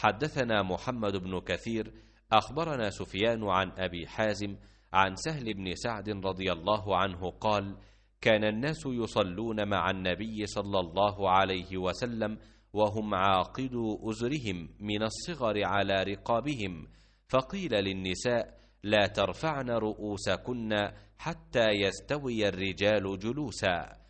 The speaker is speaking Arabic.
حدثنا محمد بن كثير أخبرنا سفيان عن أبي حازم عن سهل بن سعد رضي الله عنه قال كان الناس يصلون مع النبي صلى الله عليه وسلم وهم عاقدوا أزرهم من الصغر على رقابهم فقيل للنساء لا ترفعن رؤوسكن حتى يستوي الرجال جلوسا